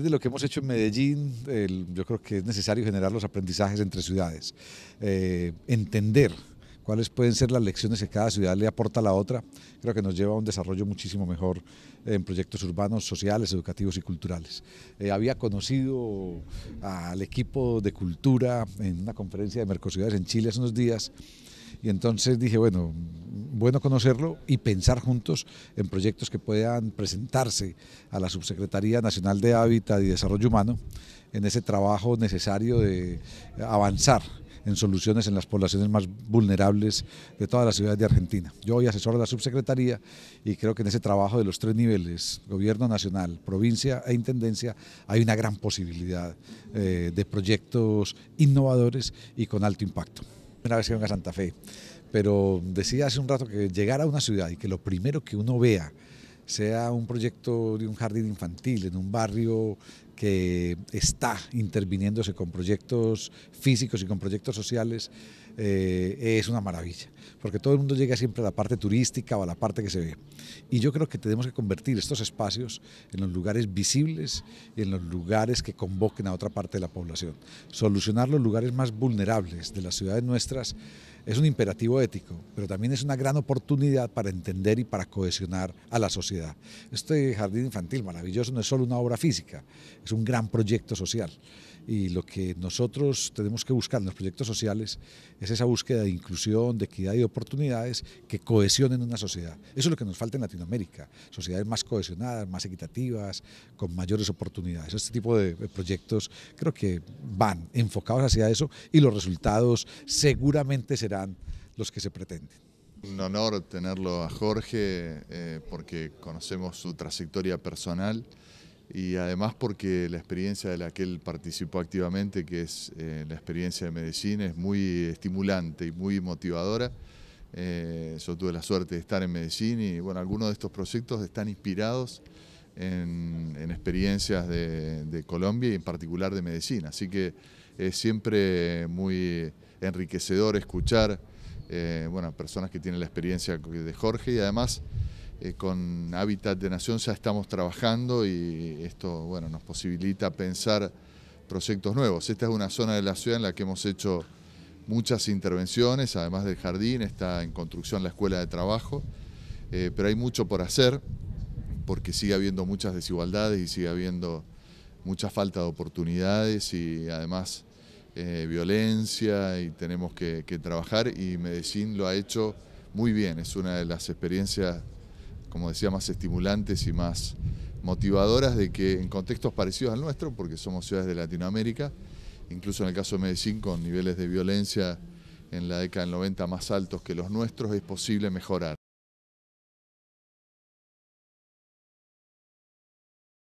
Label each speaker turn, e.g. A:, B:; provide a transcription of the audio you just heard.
A: de lo que hemos hecho en Medellín, yo creo que es necesario generar los aprendizajes entre ciudades, eh, entender cuáles pueden ser las lecciones que cada ciudad le aporta a la otra, creo que nos lleva a un desarrollo muchísimo mejor en proyectos urbanos, sociales, educativos y culturales. Eh, había conocido al equipo de cultura en una conferencia de Mercosuridades en Chile hace unos días y entonces dije, bueno, bueno conocerlo y pensar juntos en proyectos que puedan presentarse a la Subsecretaría Nacional de Hábitat y Desarrollo Humano en ese trabajo necesario de avanzar en soluciones en las poblaciones más vulnerables de todas las ciudades de Argentina. Yo hoy asesor a la subsecretaría y creo que en ese trabajo de los tres niveles, gobierno nacional, provincia e intendencia, hay una gran posibilidad eh, de proyectos innovadores y con alto impacto primera vez que vengo a Santa Fe, pero decía hace un rato que llegar a una ciudad y que lo primero que uno vea sea un proyecto de un jardín infantil en un barrio que está interviniéndose con proyectos físicos y con proyectos sociales, eh, es una maravilla, porque todo el mundo llega siempre a la parte turística o a la parte que se ve. Y yo creo que tenemos que convertir estos espacios en los lugares visibles y en los lugares que convoquen a otra parte de la población. Solucionar los lugares más vulnerables de las ciudades nuestras es un imperativo ético, pero también es una gran oportunidad para entender y para cohesionar a la sociedad. Este jardín infantil maravilloso no es solo una obra física, es un gran proyecto social. Y lo que nosotros tenemos que buscar en los proyectos sociales es esa búsqueda de inclusión, de equidad y de oportunidades que cohesionen una sociedad. Eso es lo que nos falta en Latinoamérica, sociedades más cohesionadas, más equitativas, con mayores oportunidades. Este tipo de proyectos creo que van enfocados hacia eso y los resultados seguramente serán los que se pretenden.
B: Un honor tenerlo a Jorge eh, porque conocemos su trayectoria personal y además porque la experiencia de la que él participó activamente, que es eh, la experiencia de medicina, es muy estimulante y muy motivadora. Eh, yo tuve la suerte de estar en medicina y bueno, algunos de estos proyectos están inspirados en, experiencias de, Colombia y en particular de medicina. Así que es siempre muy enriquecedor escuchar eh, bueno, personas que tienen la experiencia de Jorge y además... Eh, con Hábitat de Nación ya estamos trabajando y esto bueno, nos posibilita pensar proyectos nuevos. Esta es una zona de la ciudad en la que hemos hecho muchas intervenciones, además del jardín, está en construcción la escuela de trabajo, eh, pero hay mucho por hacer porque sigue habiendo muchas desigualdades y sigue habiendo mucha falta de oportunidades y además eh, violencia y tenemos que, que trabajar y Medellín lo ha hecho muy bien, es una de las experiencias como decía, más estimulantes y más motivadoras de que en contextos parecidos al nuestro, porque somos ciudades de Latinoamérica, incluso en el caso de Medellín, con niveles de violencia en la década del 90 más altos que los nuestros, es posible mejorar.